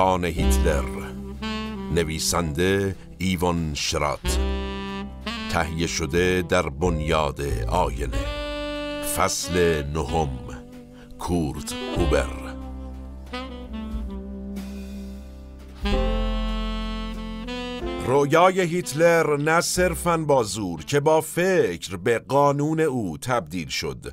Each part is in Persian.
طوفان هیتلر نویسنده ایوان شرات تهیه شده در بنیاد آینه فصل نهم کورت هوبر رویای هیتلر نه صرفاً با زور که با فکر به قانون او تبدیل شد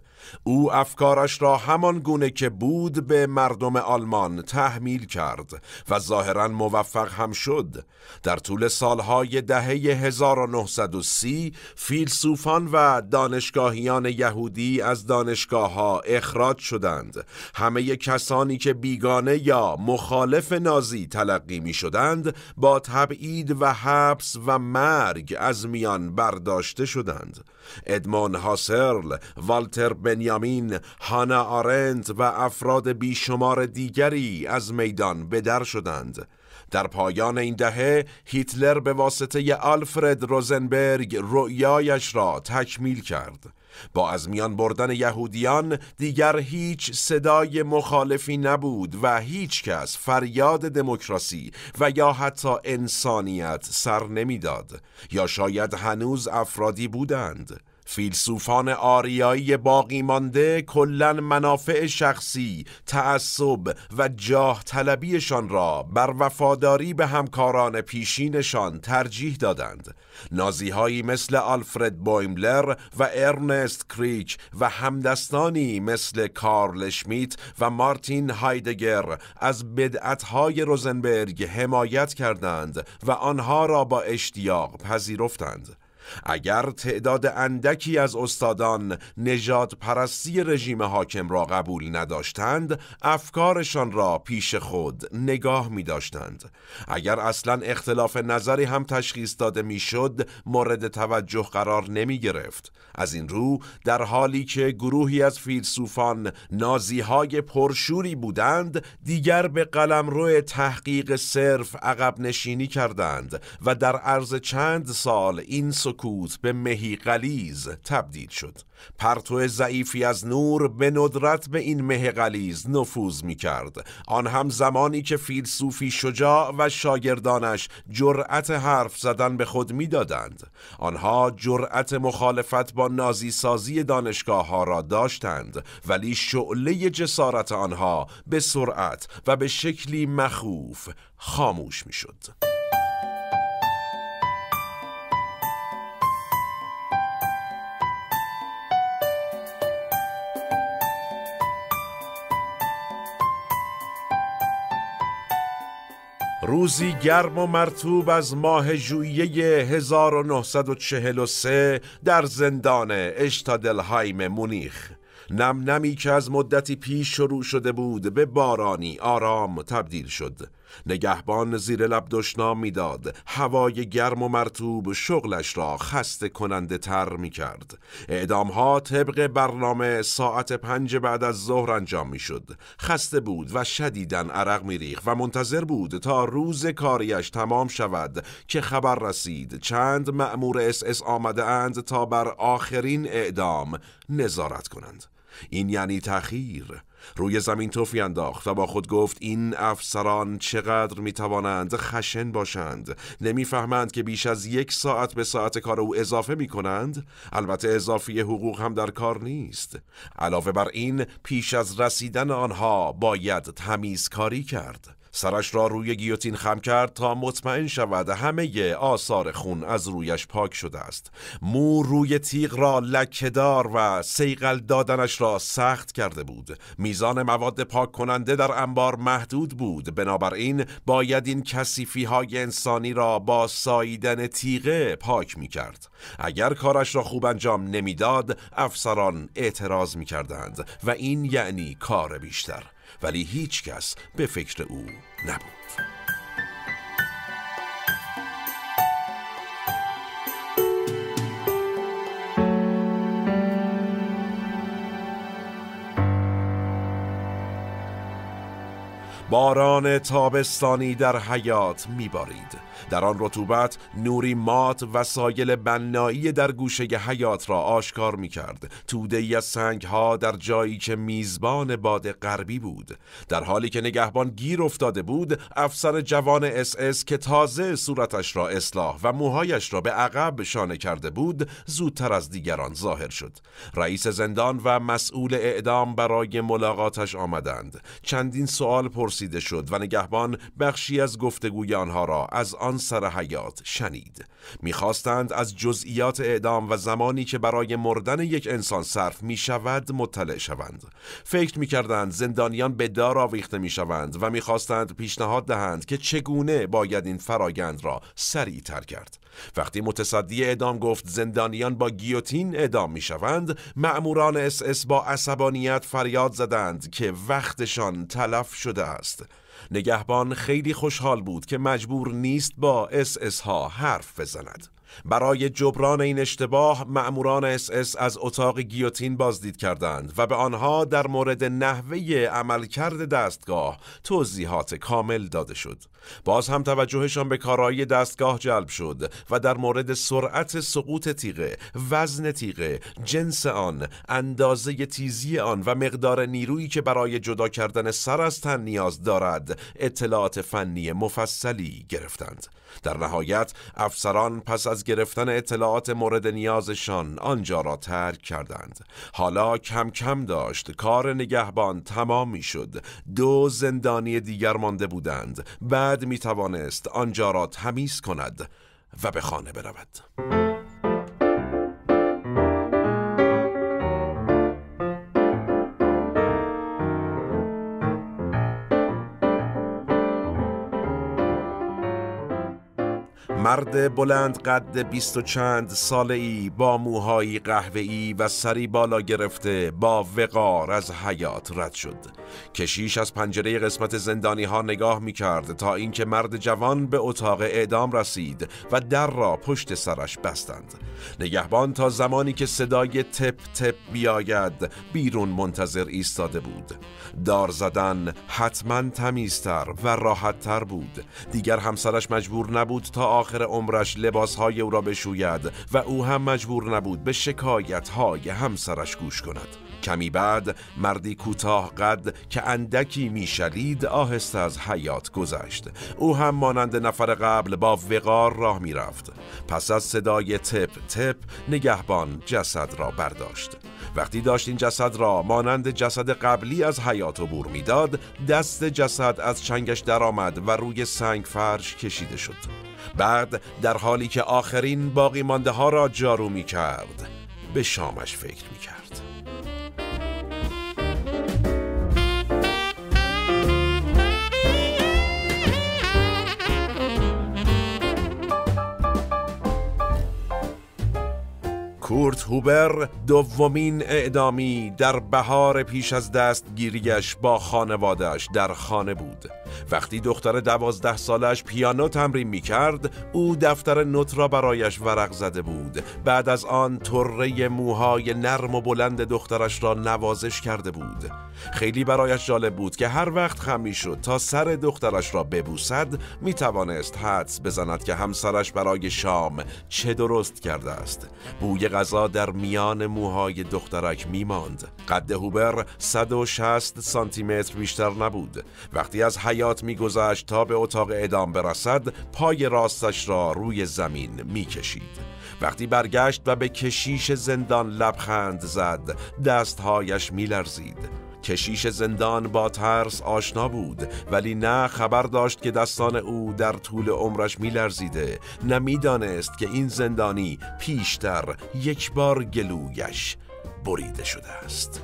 او افکارش را همان گونه که بود به مردم آلمان تحمیل کرد و ظاهرا موفق هم شد در طول سالهای دهه 1930 فیلسوفان و دانشگاهیان یهودی از دانشگاه ها اخراج شدند همه کسانی که بیگانه یا مخالف نازی تلقی می شدند با تبعید و هر حبس و مرگ از میان برداشته شدند ادمون هاسرل، والتر بنیامین، هانا آرنت و افراد بیشمار دیگری از میدان بدر شدند در پایان این دهه هیتلر به واسطه آلفرد روزنبرگ رؤیایش را تکمیل کرد با از میان بردن یهودیان دیگر هیچ صدای مخالفی نبود و هیچ کس فریاد دموکراسی و یا حتی انسانیت سر نمیداد یا شاید هنوز افرادی بودند فیلسوفان آریایی باقی مانده کلا منافع شخصی، تعصب و جاه طلبیشان را بر وفاداری به همکاران پیشینشان ترجیح دادند. نازیهایی مثل آلفرد بویملر و ارنست کریچ و همدستانی مثل کارل شمیت و مارتین هایدگر از بدعتهای روزنبرگ حمایت کردند و آنها را با اشتیاق پذیرفتند. اگر تعداد اندکی از استادان نجات پرستی رژیم حاکم را قبول نداشتند افکارشان را پیش خود نگاه می داشتند اگر اصلا اختلاف نظری هم تشخیص داده می شد مورد توجه قرار نمی گرفت از این رو در حالی که گروهی از فیلسوفان نازیهای پرشوری بودند دیگر به قلمرو تحقیق صرف عقب نشینی کردند و در عرض چند سال این سکوت به مهی قلیز تبدیل شد پرتو ضعیفی از نور به ندرت به این مه قلیز نفوذ می کرد آن هم زمانی که فیلسوفی شجاع و شاگردانش جرأت حرف زدن به خود می دادند. آنها جرأت مخالفت با نازی سازی دانشگاه ها را داشتند ولی شعله جسارت آنها به سرعت و به شکلی مخوف خاموش می شد. روزی گرم و مرتوب از ماه ژوئیه 1943 در زندان اشتادلهایم مونیخ نم نمی که از مدتی پیش شروع شده بود به بارانی آرام تبدیل شد نگهبان زیر لب دشنا میداد هوای گرم و مرتوب شغلش را خسته کننده تر می کرد اعدام ها طبق برنامه ساعت پنج بعد از ظهر انجام می شد خسته بود و شدیدن عرق می ریخ و منتظر بود تا روز کاریش تمام شود که خبر رسید چند مأمور اس اس آمده اند تا بر آخرین اعدام نظارت کنند این یعنی تخیر روی زمین توفی انداخت و با خود گفت این افسران چقدر می توانند خشن باشند نمیفهمند که بیش از یک ساعت به ساعت کار او اضافه می کنند البته اضافی حقوق هم در کار نیست علاوه بر این پیش از رسیدن آنها باید تمیز کاری کرد سرش را روی گیوتین خم کرد تا مطمئن شود همه آثار خون از رویش پاک شده است مو روی تیغ را لکهدار و سیقل دادنش را سخت کرده بود میزان مواد پاک کننده در انبار محدود بود بنابراین باید این کسیفی های انسانی را با ساییدن تیغه پاک می کرد اگر کارش را خوب انجام نمیداد افسران اعتراض می کردند و این یعنی کار بیشتر ولی هیچ کس به فکر او نبود باران تابستانی در حیات میبارید در آن رطوبت نوری مات سایل بنایی در گوشه حیات را آشکار میکرد توده ای از سنگ ها در جایی که میزبان باد غربی بود در حالی که نگهبان گیر افتاده بود افسر جوان اس اس که تازه صورتش را اصلاح و موهایش را به عقب شانه کرده بود زودتر از دیگران ظاهر شد رئیس زندان و مسئول اعدام برای ملاقاتش آمدند چندین سوال پرس شد و نگهبان بخشی از گفتگوی آنها را از آن سر حیات شنید میخواستند از جزئیات اعدام و زمانی که برای مردن یک انسان صرف می شود مطلع شوند فکر میکردند زندانیان به دار آویخته می شوند و میخواستند پیشنهاد دهند که چگونه باید این فرایند را سریعتر کرد وقتی متصدی اعدام گفت زندانیان با گیوتین اعدام می شوند معموران اس اس با عصبانیت فریاد زدند که وقتشان تلف شده است نگهبان خیلی خوشحال بود که مجبور نیست با اس ها حرف بزند. برای جبران این اشتباه معموران اس اس از اتاق گیوتین بازدید کردند و به آنها در مورد نحوه عملکرد دستگاه توضیحات کامل داده شد. باز هم توجهشان به کارایی دستگاه جلب شد و در مورد سرعت سقوط تیغه، وزن تیغه، جنس آن، اندازه تیزی آن و مقدار نیرویی که برای جدا کردن سر از تن نیاز دارد، اطلاعات فنی مفصلی گرفتند. در نهایت افسران پس از گرفتن اطلاعات مورد نیازشان آنجا را ترک کردند حالا کم کم داشت کار نگهبان تمام شد دو زندانی دیگر مانده بودند بعد می توانست آنجا را تمیز کند و به خانه برود مرد بلند قد بیست و چند ساله ای با موهایی قهوه‌ای و سری بالا گرفته با وقار از حیات رد شد کشیش از پنجره قسمت زندانی ها نگاه می کرد تا اینکه مرد جوان به اتاق اعدام رسید و در را پشت سرش بستند نگهبان تا زمانی که صدای تپ تپ بیاید بیرون منتظر ایستاده بود دار زدن حتما تمیزتر و راحتتر بود دیگر همسرش مجبور نبود تا آخر عمرش های او را بشوید و او هم مجبور نبود به شکایت های همسرش گوش کند کمی بعد مردی کوتاه قد که اندکی میشلید آهسته از حیات گذشت او هم مانند نفر قبل با وقار راه میرفت پس از صدای تپ تپ نگهبان جسد را برداشت وقتی داشت این جسد را مانند جسد قبلی از حیات عبور میداد دست جسد از چنگش درآمد و روی سنگ فرش کشیده شد بعد در حالی که آخرین باقی مانده ها را جارو می کرد به شامش فکر می کرد هوبر دومین اعدامی در بهار پیش از دستگیریش با خانوادهش در خانه بود وقتی دختر دوازده سالش پیانو تمرین می کرد او دفتر نوت را برایش ورق زده بود بعد از آن طره موهای نرم و بلند دخترش را نوازش کرده بود خیلی برایش جالب بود که هر وقت خمی شد تا سر دخترش را ببوسد می توانست حدس بزند که همسرش برای شام چه درست کرده است بوی غذا در میان موهای دخترک می ماند قد هوبر 160 سانتی متر بیشتر نبود وقتی از حیات حیات میگذشت تا به اتاق اعدام برسد پای راستش را روی زمین میکشید وقتی برگشت و به کشیش زندان لبخند زد دستهایش میلرزید کشیش زندان با ترس آشنا بود ولی نه خبر داشت که دستان او در طول عمرش میلرزیده نه میدانست که این زندانی پیشتر یک بار گلویش بریده شده است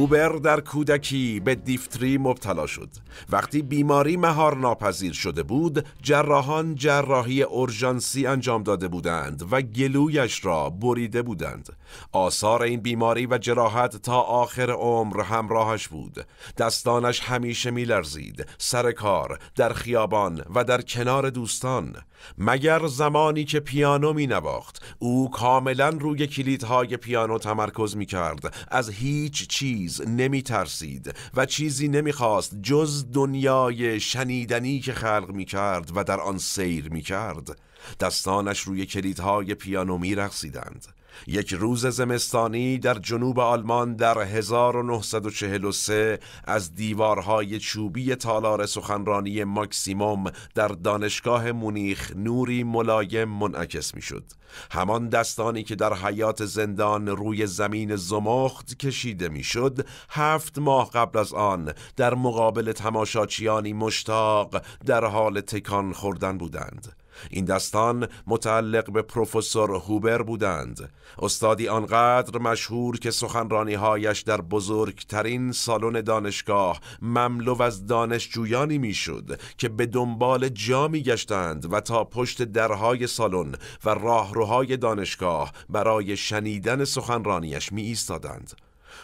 کوبر در کودکی به دیفتری مبتلا شد. وقتی بیماری مهار ناپذیر شده بود، جراحان جراحی اورژانسی انجام داده بودند و گلویش را بریده بودند. آثار این بیماری و جراحت تا آخر عمر همراهش بود. دستانش همیشه میلرزید، سر کار، در خیابان و در کنار دوستان. مگر زمانی که پیانو می نواخت او کاملا روی کلیدهای پیانو تمرکز می کرد از هیچ چیز نمی ترسید و چیزی نمی خواست جز دنیای شنیدنی که خلق می کرد و در آن سیر می کرد دستانش روی کلیدهای پیانو می رخصیدند یک روز زمستانی در جنوب آلمان در 1943 از دیوارهای چوبی تالار سخنرانی ماکسیموم در دانشگاه مونیخ نوری ملایم منعکس میشد. همان دستانی که در حیات زندان روی زمین زمخت کشیده میشد هفت ماه قبل از آن در مقابل تماشاچیانی مشتاق در حال تکان خوردن بودند این دستان متعلق به پروفسور هوبر بودند استادی آنقدر مشهور که سخنرانی هایش در بزرگترین سالن دانشگاه مملو از دانشجویانی میشد که به دنبال جا گشتند و تا پشت درهای سالن و راهروهای دانشگاه برای شنیدن سخنرانیش می ایستادند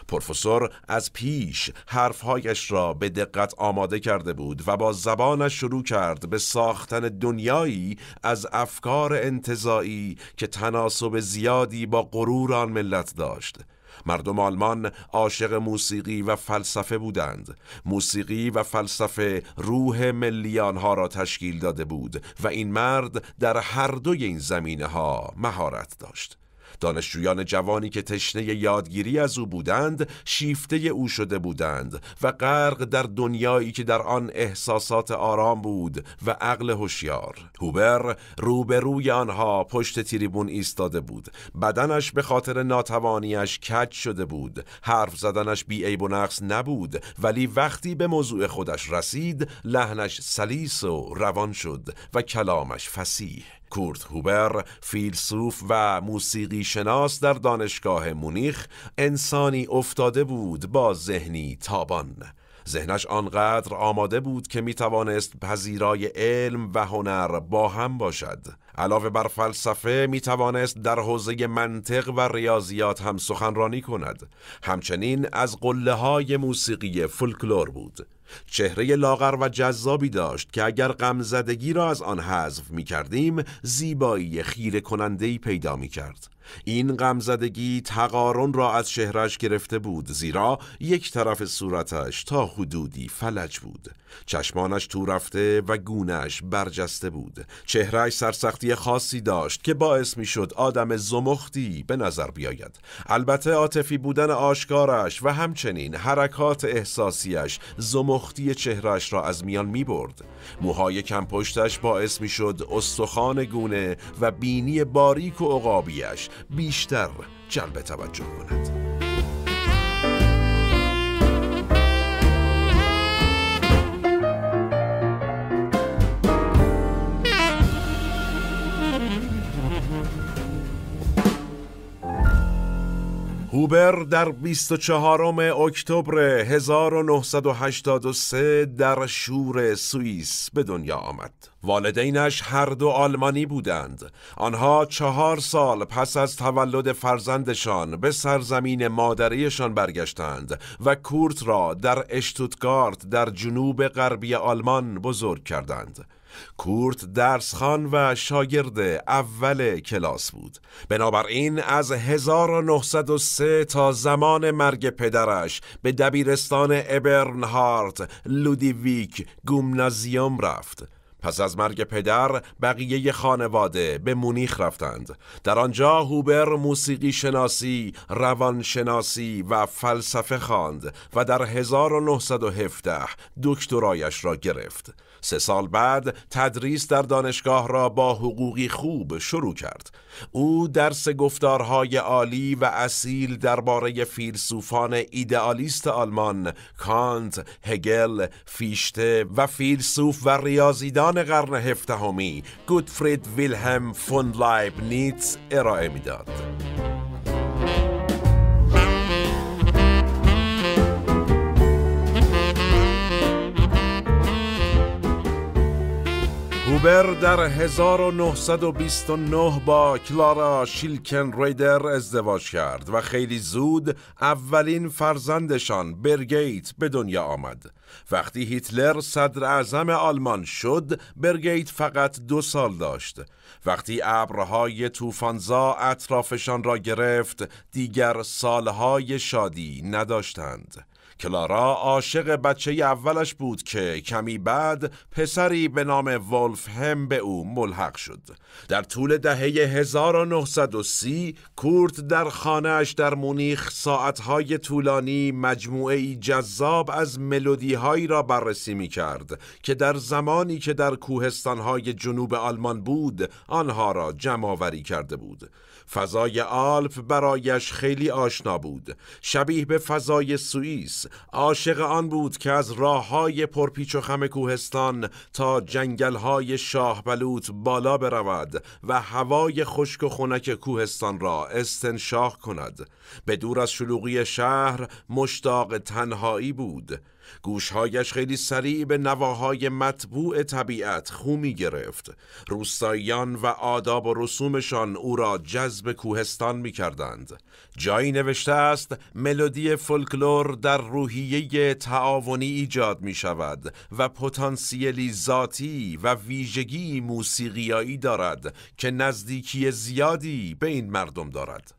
پروفسور از پیش حرفهایش را به دقت آماده کرده بود و با زبانش شروع کرد به ساختن دنیایی از افکار انتظایی که تناسب زیادی با غرور آن ملت داشت مردم آلمان عاشق موسیقی و فلسفه بودند موسیقی و فلسفه روح ملی آنها را تشکیل داده بود و این مرد در هر دوی این زمینه ها مهارت داشت دانشجویان جوانی که تشنه یادگیری از او بودند شیفته او شده بودند و غرق در دنیایی که در آن احساسات آرام بود و عقل هوشیار هوبر روبروی آنها پشت تریبون ایستاده بود بدنش به خاطر ناتوانیش کج شده بود حرف زدنش بیعیب و نقص نبود ولی وقتی به موضوع خودش رسید لحنش سلیس و روان شد و کلامش فسیح کورت هوبر فیلسوف و موسیقی شناس در دانشگاه مونیخ انسانی افتاده بود با ذهنی تابان ذهنش آنقدر آماده بود که می توانست پذیرای علم و هنر با هم باشد علاوه بر فلسفه می توانست در حوزه منطق و ریاضیات هم سخنرانی کند همچنین از قله های موسیقی فولکلور بود چهره لاغر و جذابی داشت که اگر غمزدگی را از آن حذف می کردیم زیبایی خیره کنندهی پیدا می کرد. این غمزدگی تقارن را از شهرش گرفته بود زیرا یک طرف صورتش تا حدودی فلج بود چشمانش تو رفته و گونهش برجسته بود چهرش سرسختی خاصی داشت که باعث می شد آدم زمختی به نظر بیاید البته عاطفی بودن آشکارش و همچنین حرکات احساسیش زمختی چهرهش را از میان می برد موهای کم پشتش باعث می شد استخوان گونه و بینی باریک و عقابیش بیشتر جلب توجه کند. اوبر در 24 اکتبر 1983 در شور سوئیس به دنیا آمد. والدینش هر دو آلمانی بودند. آنها چهار سال پس از تولد فرزندشان به سرزمین مادریشان برگشتند و کورت را در اشتوتگارت در جنوب غربی آلمان بزرگ کردند. کورت درسخان و شاگرد اول کلاس بود بنابراین از 1903 تا زمان مرگ پدرش به دبیرستان ابرنهارت لودیویک گومنازیوم رفت پس از مرگ پدر بقیه خانواده به مونیخ رفتند در آنجا هوبر موسیقی شناسی، روان شناسی و فلسفه خواند و در 1917 دکترایش را گرفت سه سال بعد تدریس در دانشگاه را با حقوقی خوب شروع کرد. او درس گفتارهای عالی و اصیل درباره فیلسوفان ایدئالیست آلمان کانت، هگل، فیشته و فیلسوف و ریاضیدان قرن هفدهمی گوتفرید ویلهم فون لایبنیتس ارائه میداد. وبر در 1929 با کلارا شیلکن ریدر ازدواج کرد و خیلی زود اولین فرزندشان برگیت به دنیا آمد. وقتی هیتلر صدر اعظم آلمان شد، برگیت فقط دو سال داشت. وقتی ابرهای توفانزا اطرافشان را گرفت، دیگر سالهای شادی نداشتند. کلارا عاشق بچه اولش بود که کمی بعد پسری به نام هم به او ملحق شد. در طول دهه 1930 کورت در خانهاش در مونیخ ساعتهای طولانی مجموعه جذاب از ملودی هایی را بررسی می کرد که در زمانی که در کوهستانهای جنوب آلمان بود آنها را جمع آوری کرده بود. فضای آلپ برایش خیلی آشنا بود شبیه به فضای سوئیس عاشق آن بود که از راه های پرپیچ و خم کوهستان تا جنگل های شاه بلوط بالا برود و هوای خشک و خنک کوهستان را استنشاق کند به دور از شلوغی شهر مشتاق تنهایی بود گوشهایش خیلی سریع به نواهای مطبوع طبیعت خو می گرفت روستاییان و آداب و رسومشان او را جذب کوهستان می کردند جایی نوشته است ملودی فولکلور در روحیه تعاونی ایجاد می شود و پتانسیلی ذاتی و ویژگی موسیقیایی دارد که نزدیکی زیادی به این مردم دارد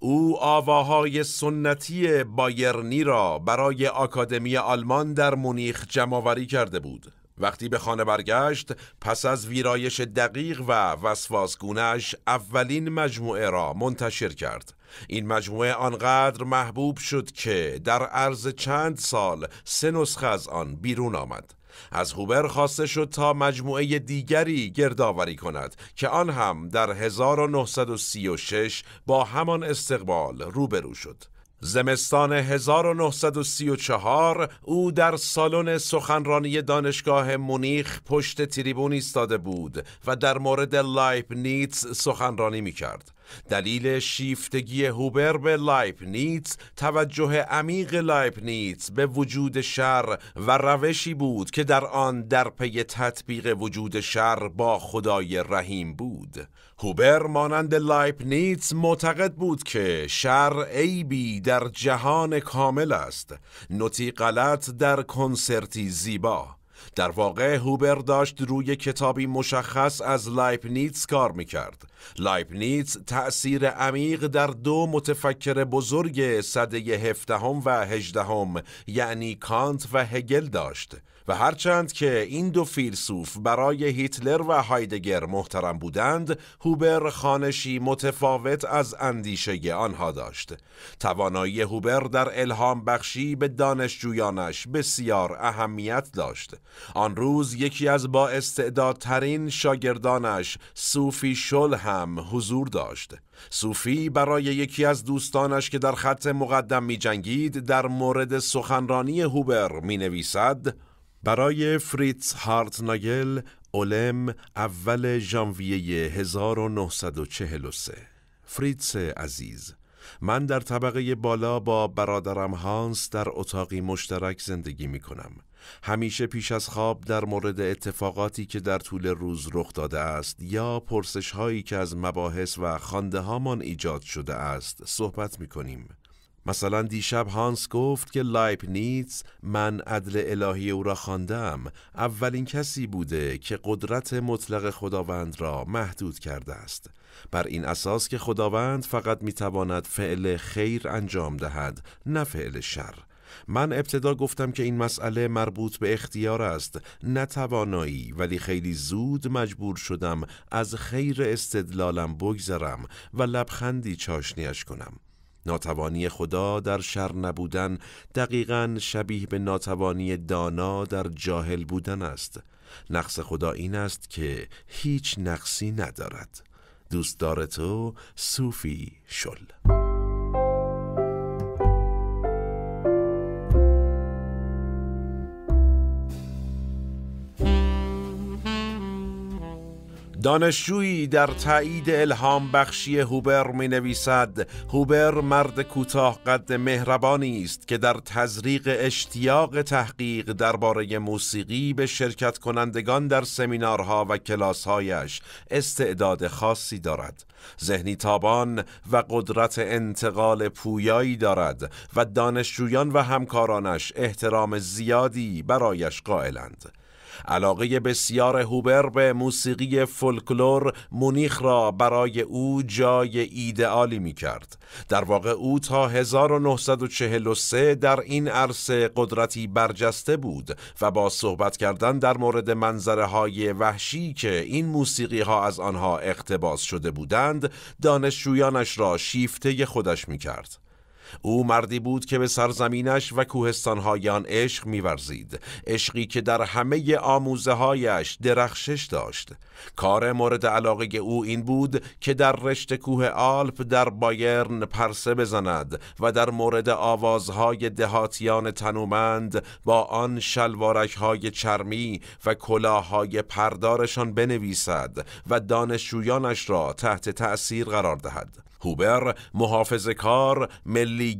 او آواهای سنتی بایرنی را برای آکادمی آلمان در مونیخ جمعآوری کرده بود وقتی به خانه برگشت پس از ویرایش دقیق و وسواسگونش اولین مجموعه را منتشر کرد این مجموعه آنقدر محبوب شد که در عرض چند سال سه نسخه از آن بیرون آمد از هوبر خواسته شد تا مجموعه دیگری گردآوری کند که آن هم در 1936 با همان استقبال روبرو شد. زمستان 1934 او در سالن سخنرانی دانشگاه مونیخ پشت تریبون ایستاده بود و در مورد نیتس سخنرانی می کرد. دلیل شیفتگی هوبر به لایپنیتس توجه عمیق لایپنیتس به وجود شر و روشی بود که در آن در پی تطبیق وجود شر با خدای رحیم بود هوبر مانند لایپنیتس معتقد بود که شر عیبی در جهان کامل است نوتی غلط در کنسرتی زیبا در واقع هوبر داشت روی کتابی مشخص از لایپنیتس کار میکرد. لایپنیتس تأثیر عمیق در دو متفکر بزرگ صده هفدهم و هجدهم یعنی کانت و هگل داشت. و هرچند که این دو فیلسوف برای هیتلر و هایدگر محترم بودند هوبر خانشی متفاوت از اندیشه آنها داشت توانایی هوبر در الهام بخشی به دانشجویانش بسیار اهمیت داشت آن روز یکی از با استعدادترین شاگردانش سوفی شل هم حضور داشت صوفی برای یکی از دوستانش که در خط مقدم می جنگید در مورد سخنرانی هوبر می نویسد برای فریتز ناگل، اولم اول ژانویه 1943 فریتز عزیز من در طبقه بالا با برادرم هانس در اتاقی مشترک زندگی می کنم. همیشه پیش از خواب در مورد اتفاقاتی که در طول روز رخ داده است یا پرسش هایی که از مباحث و خانده ایجاد شده است صحبت می کنیم. مثلا دیشب هانس گفت که نیتز من عدل الهی او را خواندم اولین کسی بوده که قدرت مطلق خداوند را محدود کرده است بر این اساس که خداوند فقط میتواند فعل خیر انجام دهد نه فعل شر من ابتدا گفتم که این مسئله مربوط به اختیار است نه توانایی ولی خیلی زود مجبور شدم از خیر استدلالم بگذرم و لبخندی چاشنیش کنم ناتوانی خدا در شر نبودن دقیقا شبیه به ناتوانی دانا در جاهل بودن است نقص خدا این است که هیچ نقصی ندارد دوستدار تو صوفی شل دانشجویی در تایید الهام بخشی هوبر می نویسد هوبر مرد کوتاه قد مهربانی است که در تزریق اشتیاق تحقیق درباره موسیقی به شرکت کنندگان در سمینارها و کلاسهایش استعداد خاصی دارد ذهنی تابان و قدرت انتقال پویایی دارد و دانشجویان و همکارانش احترام زیادی برایش قائلند علاقه بسیار هوبر به موسیقی فولکلور مونیخ را برای او جای ایدئالی می کرد. در واقع او تا 1943 در این عرصه قدرتی برجسته بود و با صحبت کردن در مورد منظره های وحشی که این موسیقی ها از آنها اقتباس شده بودند دانشجویانش را شیفته خودش می کرد. او مردی بود که به سرزمینش و کوهستانهای آن عشق میورزید عشقی که در همه آموزه هایش درخشش داشت کار مورد علاقه او این بود که در رشته کوه آلپ در بایرن پرسه بزند و در مورد آوازهای دهاتیان تنومند با آن شلوارک های چرمی و کلاهای پردارشان بنویسد و دانشجویانش را تحت تأثیر قرار دهد هوبر محافظ کار،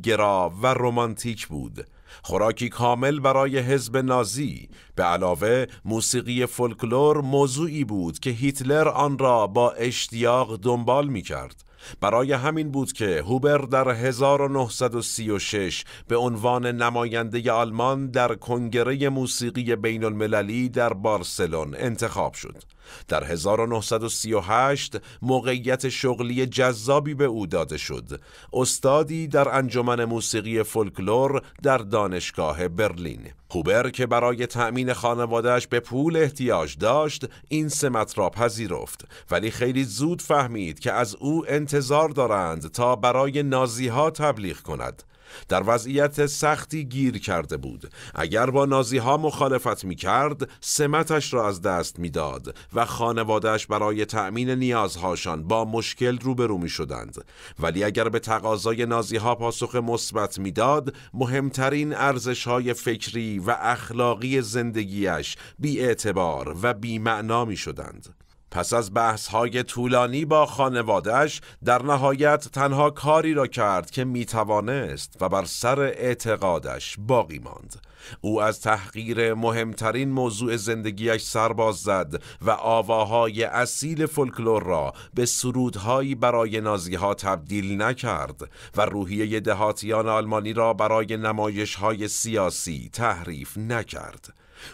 گرا و رومانتیک بود خوراکی کامل برای حزب نازی به علاوه موسیقی فولکلور موضوعی بود که هیتلر آن را با اشتیاق دنبال می کرد برای همین بود که هوبر در 1936 به عنوان نماینده آلمان در کنگره موسیقی بین المللی در بارسلون انتخاب شد. در 1938 موقعیت شغلی جذابی به او داده شد. استادی در انجمن موسیقی فولکلور در دانشگاه برلین. هوبر که برای تأمین خانوادهش به پول احتیاج داشت این سمت را پذیرفت ولی خیلی زود فهمید که از او انتظار دارند تا برای نازی ها تبلیغ کند در وضعیت سختی گیر کرده بود اگر با نازی ها مخالفت می کرد سمتش را از دست می داد و خانوادهش برای تأمین نیازهاشان با مشکل روبرو می شدند ولی اگر به تقاضای نازی ها پاسخ مثبت داد مهمترین ارزش های فکری و اخلاقی زندگیش بی اعتبار و بی معنا می شدند پس از بحث های طولانی با خانوادهش در نهایت تنها کاری را کرد که توانست و بر سر اعتقادش باقی ماند او از تحقیر مهمترین موضوع زندگیش سرباز زد و آواهای اصیل فولکلور را به سرودهایی برای نازیها تبدیل نکرد و روحیه دهاتیان آلمانی را برای نمایش های سیاسی تحریف نکرد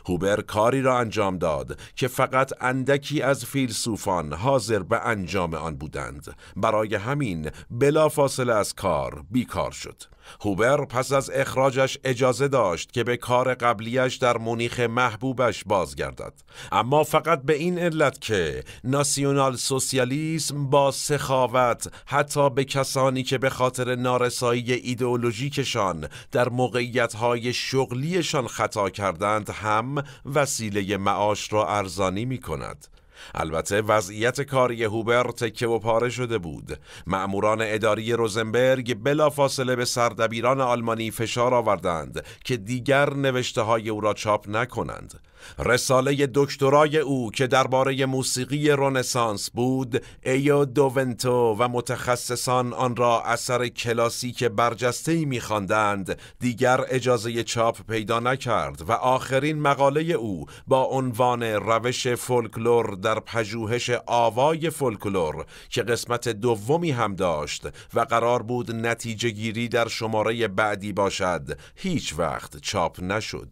هوبر کاری را انجام داد که فقط اندکی از فیلسوفان حاضر به انجام آن بودند برای همین بلافاصله از کار بیکار شد هوبر پس از اخراجش اجازه داشت که به کار قبلیش در مونیخ محبوبش بازگردد اما فقط به این علت که ناسیونال سوسیالیسم با سخاوت حتی به کسانی که به خاطر نارسایی ایدئولوژیکشان در موقعیتهای شغلیشان خطا کردند هم وسیله معاش را ارزانی می کند البته وضعیت کاری هوبر تکه و پاره شده بود معموران اداری روزنبرگ فاصله به سردبیران آلمانی فشار آوردند که دیگر نوشته های او را چاپ نکنند رساله دکترای او که درباره موسیقی رنسانس بود ایو دوونتو و متخصصان آن را اثر کلاسیک برجستهی میخواندند دیگر اجازه چاپ پیدا نکرد و آخرین مقاله او با عنوان روش فولکلور در پژوهش آوای فولکلور که قسمت دومی هم داشت و قرار بود نتیجه گیری در شماره بعدی باشد هیچ وقت چاپ نشد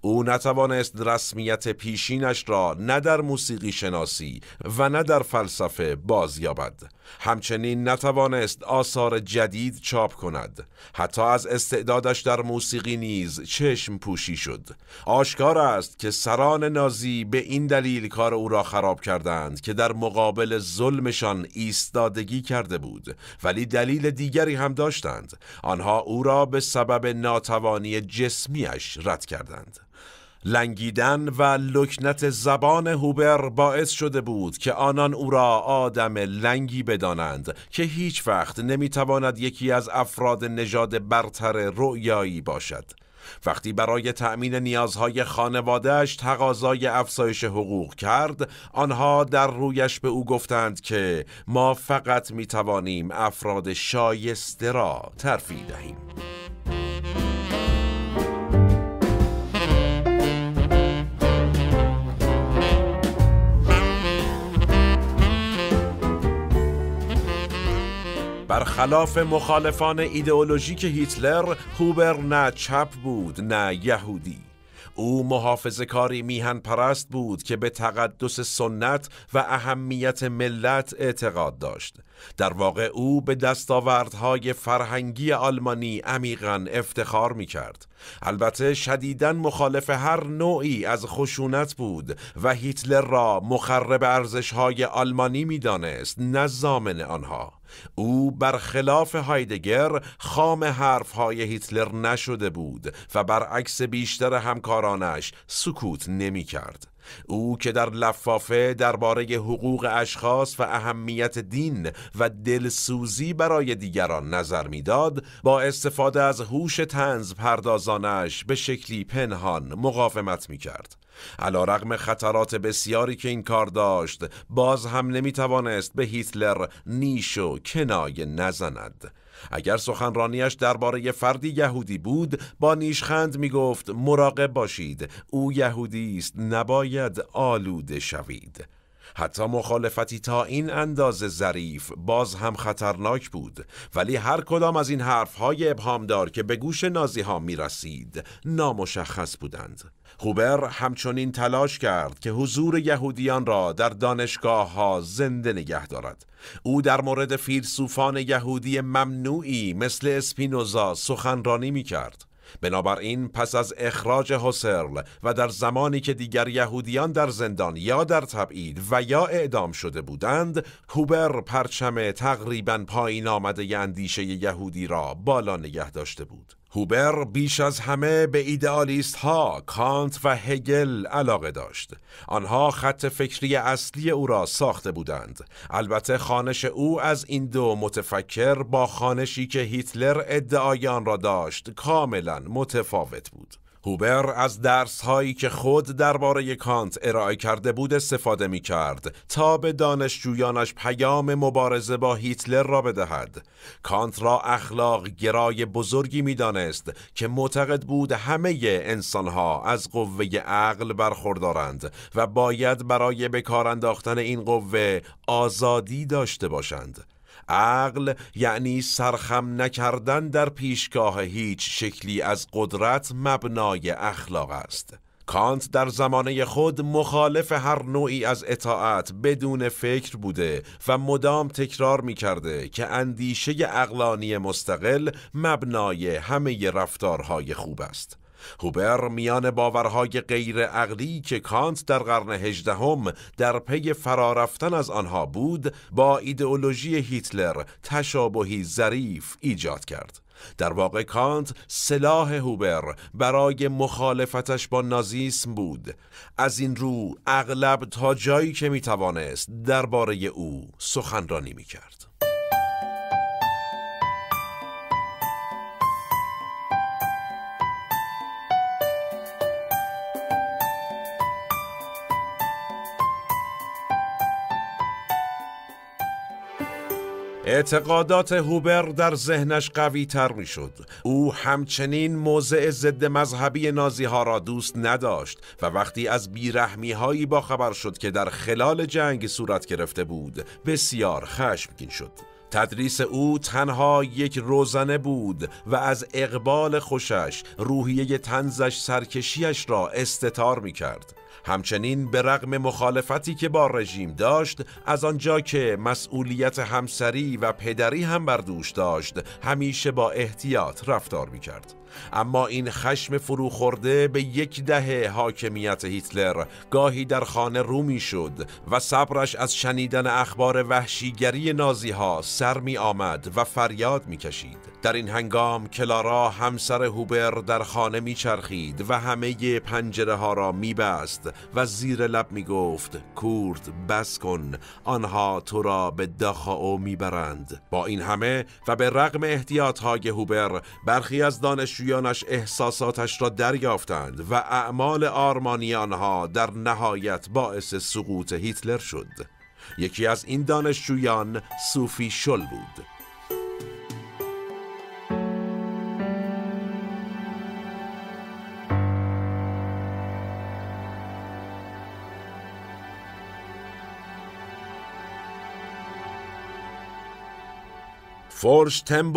او نتوانست رسمیت پیشینش را نه در موسیقی شناسی و نه در فلسفه بازیابد همچنین نتوانست آثار جدید چاپ کند حتی از استعدادش در موسیقی نیز چشم پوشی شد آشکار است که سران نازی به این دلیل کار او را خراب کردند که در مقابل ظلمشان ایستادگی کرده بود ولی دلیل دیگری هم داشتند آنها او را به سبب ناتوانی جسمیش رد کردند لنگیدن و لکنت زبان هوبر باعث شده بود که آنان او را آدم لنگی بدانند که هیچ وقت نمیتواند یکی از افراد نژاد برتر رویایی باشد وقتی برای تأمین نیازهای خانوادهش تقاضای افزایش حقوق کرد آنها در رویش به او گفتند که ما فقط میتوانیم افراد شایسته را ترفیع دهیم خلاف مخالفان ایدئولوژیک هیتلر هوبر نه چپ بود نه یهودی او محافظ کاری میهن پرست بود که به تقدس سنت و اهمیت ملت اعتقاد داشت در واقع او به دستاوردهای فرهنگی آلمانی عمیقا افتخار می کرد. البته شدیداً مخالف هر نوعی از خشونت بود و هیتلر را مخرب ارزشهای آلمانی میدانست نه زامن آنها او برخلاف هایدگر خام های هیتلر نشده بود و برعکس بیشتر همکارانش سکوت نمی کرد. او که در لفافه درباره حقوق اشخاص و اهمیت دین و دلسوزی برای دیگران نظر میداد با استفاده از هوش تنز پردازانش به شکلی پنهان مقاومت می کرد. علا رقم خطرات بسیاری که این کار داشت باز هم نمی توانست به هیتلر نیش و کنایه نزند اگر سخنرانیش درباره فردی یهودی بود با نیشخند می گفت مراقب باشید او یهودی است نباید آلوده شوید حتی مخالفتی تا این اندازه ظریف باز هم خطرناک بود ولی هر کدام از این حرفهای ابهامدار که به گوش نازی ها می رسید نامشخص بودند خوبر همچنین تلاش کرد که حضور یهودیان را در دانشگاه ها زنده نگه دارد او در مورد فیلسوفان یهودی ممنوعی مثل اسپینوزا سخنرانی می کرد بنابراین پس از اخراج حسرل و در زمانی که دیگر یهودیان در زندان یا در تبعید و یا اعدام شده بودند کوبر پرچم تقریبا پایین آمده ی اندیشه یهودی را بالا نگه داشته بود هوبر بیش از همه به ایدئالیست ها، کانت و هگل علاقه داشت. آنها خط فکری اصلی او را ساخته بودند. البته خانش او از این دو متفکر با خانشی که هیتلر ادعای آن را داشت کاملا متفاوت بود. هوبر از درس هایی که خود درباره کانت ارائه کرده بود استفاده می کرد تا به دانشجویانش پیام مبارزه با هیتلر را بدهد. کانت را اخلاق گرای بزرگی می دانست که معتقد بود همه انسان ها از قوه عقل برخوردارند و باید برای به کار انداختن این قوه آزادی داشته باشند. عقل یعنی سرخم نکردن در پیشگاه هیچ شکلی از قدرت مبنای اخلاق است کانت در زمانه خود مخالف هر نوعی از اطاعت بدون فکر بوده و مدام تکرار می کرده که اندیشه اقلانی مستقل مبنای همه رفتارهای خوب است. هوبر میان باورهای غیر عقلی که کانت در قرن هجدهم در پی فرارفتن از آنها بود با ایدئولوژی هیتلر تشابهی ظریف ایجاد کرد در واقع کانت سلاح هوبر برای مخالفتش با نازیسم بود از این رو اغلب تا جایی که میتوانست توانست درباره او سخنرانی میکرد. اعتقادات هوبر در ذهنش قوی تر می شد. او همچنین موضع ضد مذهبی نازی ها را دوست نداشت و وقتی از بیرحمی هایی با خبر شد که در خلال جنگ صورت گرفته بود بسیار خشمگین شد. تدریس او تنها یک روزنه بود و از اقبال خوشش روحیه تنزش سرکشیش را استتار می کرد. همچنین به رغم مخالفتی که با رژیم داشت از آنجا که مسئولیت همسری و پدری هم بر دوش داشت همیشه با احتیاط رفتار می کرد. اما این خشم فروخورده به یک دهه حاکمیت هیتلر گاهی در خانه رو میشد و صبرش از شنیدن اخبار وحشیگری نازی ها سر می آمد و فریاد می کشید. در این هنگام کلارا همسر هوبر در خانه می چرخید و همه پنجره ها را می بست و زیر لب می گفت کورد بس کن آنها تو را به دخاو می برند. با این همه و به رغم احتیاط های هوبر برخی از دانش دانشجویانش احساساتش را دریافتند و اعمال آرمانیانها در نهایت باعث سقوط هیتلر شد یکی از این دانشجویان سوفی شل بود ام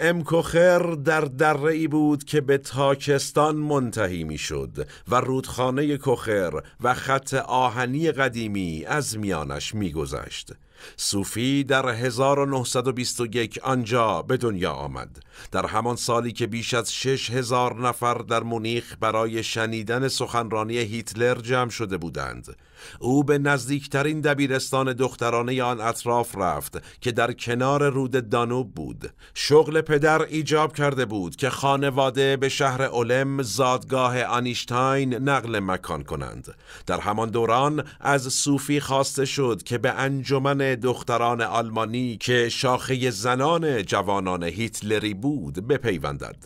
امکوخر در دره ای بود که به تاکستان منتهی میشد و رودخانه کوخر و خط آهنی قدیمی از میانش میگذشت. صوفی در 1921 آنجا به دنیا آمد در همان سالی که بیش از 6000 نفر در مونیخ برای شنیدن سخنرانی هیتلر جمع شده بودند او به نزدیکترین دبیرستان دخترانه آن اطراف رفت که در کنار رود دانوب بود شغل پدر ایجاب کرده بود که خانواده به شهر علم زادگاه آنیشتاین نقل مکان کنند در همان دوران از صوفی خواسته شد که به انجمن دختران آلمانی که شاخه زنان جوانان هیتلری بود بپیوندد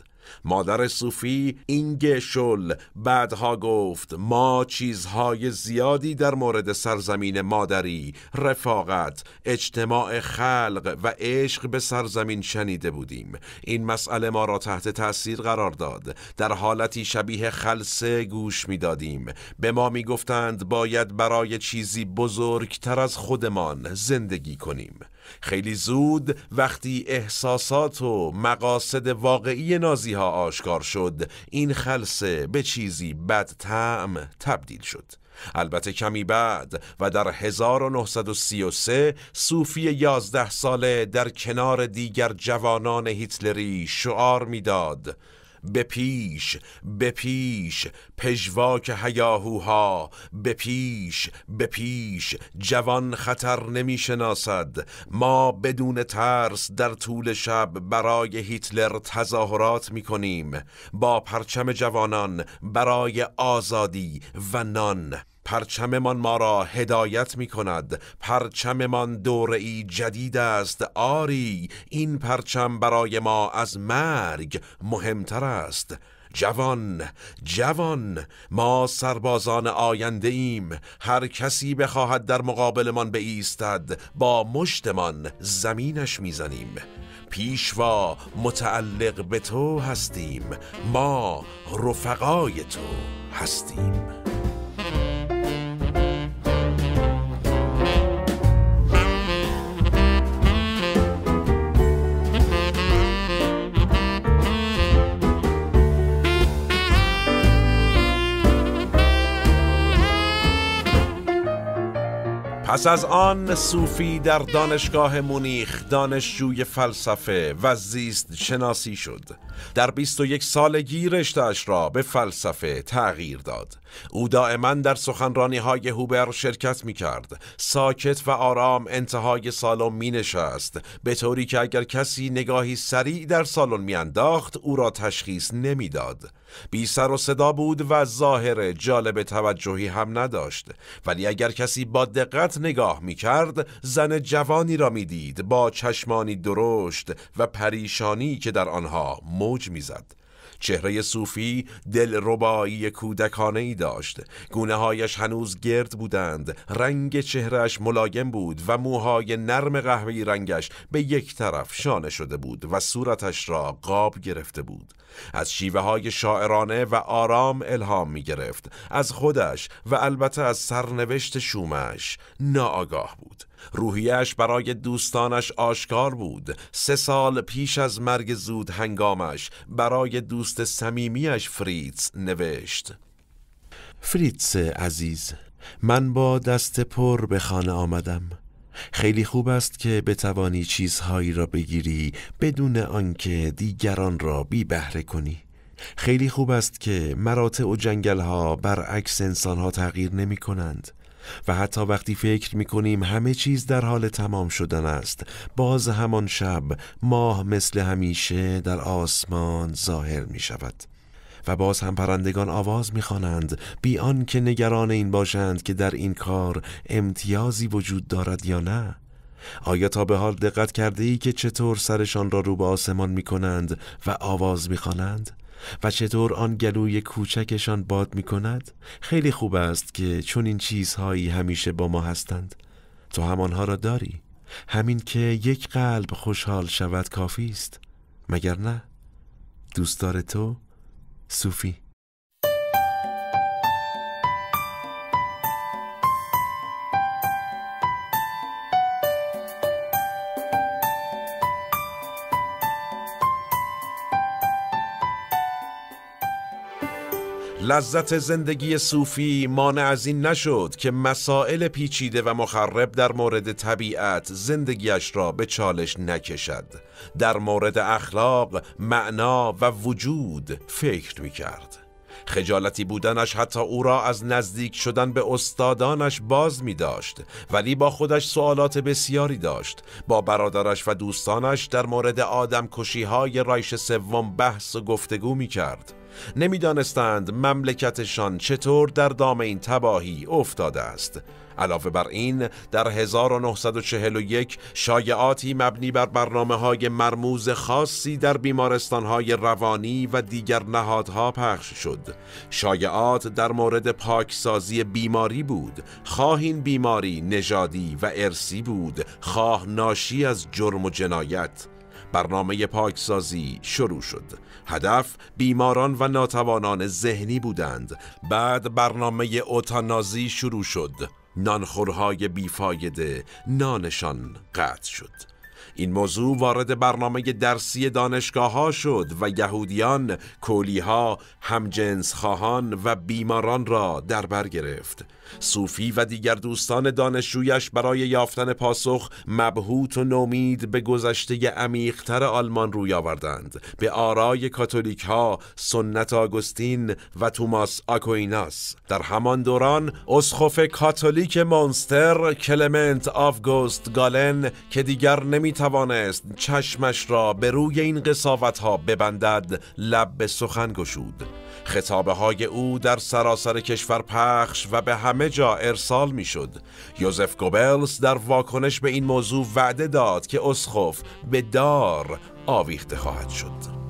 مادر صوفی اینگ شل بعدها گفت ما چیزهای زیادی در مورد سرزمین مادری، رفاقت، اجتماع خلق و عشق به سرزمین شنیده بودیم. این مسئله ما را تحت تأثیر قرار داد. در حالتی شبیه خلصه گوش می دادیم. به ما می گفتند باید برای چیزی بزرگتر از خودمان زندگی کنیم. خیلی زود وقتی احساسات و مقاصد واقعی نازی ها آشکار شد این خلصه به چیزی بد تبدیل شد البته کمی بعد و در 1933 صوفی 11 ساله در کنار دیگر جوانان هیتلری شعار میداد بپیش بپیش پژواک هیاهوها بپیش بپیش جوان خطر نمیشناسد ما بدون ترس در طول شب برای هیتلر تظاهرات کنیم، با پرچم جوانان برای آزادی و نان پرچممان ما را هدایت می کند پرچممان ای جدید است آری این پرچم برای ما از مرگ مهمتر است جوان جوان ما سربازان آینده ایم هر کسی بخواهد در مقابلمان بایستد با مشتمان زمینش میزنیم پیشوا متعلق به تو هستیم ما رفقای تو هستیم پس از آن صوفی در دانشگاه مونیخ دانشجوی فلسفه و زیست شناسی شد در 21 سالگی رشتهاش را به فلسفه تغییر داد او دائما در سخنرانی های هوبر شرکت می کرد ساکت و آرام انتهای سالن می نشست به طوری که اگر کسی نگاهی سریع در سالن می انداخت او را تشخیص نمیداد. بی سر و صدا بود و ظاهر جالب توجهی هم نداشت ولی اگر کسی با دقت نگاه می کرد زن جوانی را می دید با چشمانی درشت و پریشانی که در آنها موج میزد. چهره صوفی دل ربایی کودکانه ای داشت گونه هایش هنوز گرد بودند رنگ چهرهش ملایم بود و موهای نرم قهوه‌ای رنگش به یک طرف شانه شده بود و صورتش را قاب گرفته بود از شیوه های شاعرانه و آرام الهام می گرفت از خودش و البته از سرنوشت شومش ناآگاه بود روحیش برای دوستانش آشکار بود سه سال پیش از مرگ زود هنگامش برای دوست صمیمیش فریتز نوشت فریتز عزیز من با دست پر به خانه آمدم خیلی خوب است که بتوانی چیزهایی را بگیری بدون آنکه دیگران را بی بهره کنی خیلی خوب است که مراتع و جنگل ها برعکس انسان ها تغییر نمی کنند و حتی وقتی فکر می کنیم همه چیز در حال تمام شدن است باز همان شب ماه مثل همیشه در آسمان ظاهر می شود و باز هم پرندگان آواز خوانند بیان که نگران این باشند که در این کار امتیازی وجود دارد یا نه آیا تا به حال دقت کرده ای که چطور سرشان را رو به آسمان می کنند و آواز می خوانند؟ و چطور آن گلوی کوچکشان باد می کند خیلی خوب است که چون این چیزهایی همیشه با ما هستند تو همانها را داری همین که یک قلب خوشحال شود کافی است مگر نه دوستدار تو صوفی لذت زندگی صوفی مانع از این نشد که مسائل پیچیده و مخرب در مورد طبیعت زندگیش را به چالش نکشد در مورد اخلاق، معنا و وجود فکر می کرد خجالتی بودنش حتی او را از نزدیک شدن به استادانش باز می داشت ولی با خودش سوالات بسیاری داشت با برادرش و دوستانش در مورد آدم کشی های رایش سوم بحث و گفتگو می کرد نمیدانستند مملکتشان چطور در دام این تباهی افتاده است علاوه بر این در 1941 شایعاتی مبنی بر برنامه های مرموز خاصی در بیمارستان های روانی و دیگر نهادها پخش شد شایعات در مورد پاکسازی بیماری بود خواه بیماری نژادی و ارسی بود خواه ناشی از جرم و جنایت برنامه پاکسازی شروع شد هدف بیماران و ناتوانان ذهنی بودند بعد برنامه اوتانازی شروع شد نانخورهای بیفایده نانشان قطع شد این موضوع وارد برنامه درسی دانشگاه ها شد و یهودیان، کولیها، همجنس خواهان و بیماران را در گرفت. صوفی و دیگر دوستان دانشجویش برای یافتن پاسخ مبهوت و نومید به گذشته عمیقتر آلمان روی آوردند به آرای کاتولیک ها، سنت آگوستین و توماس آکویناس در همان دوران اسخف کاتولیک مونستر کلمنت آفگوست گالن که دیگر نمی توانست چشمش را به روی این قصاوت ها ببندد لب به سخن گشود خطابه های او در سراسر کشور پخش و به همه جا ارسال می شد یوزف گوبلز در واکنش به این موضوع وعده داد که اسخف به دار آویخته خواهد شد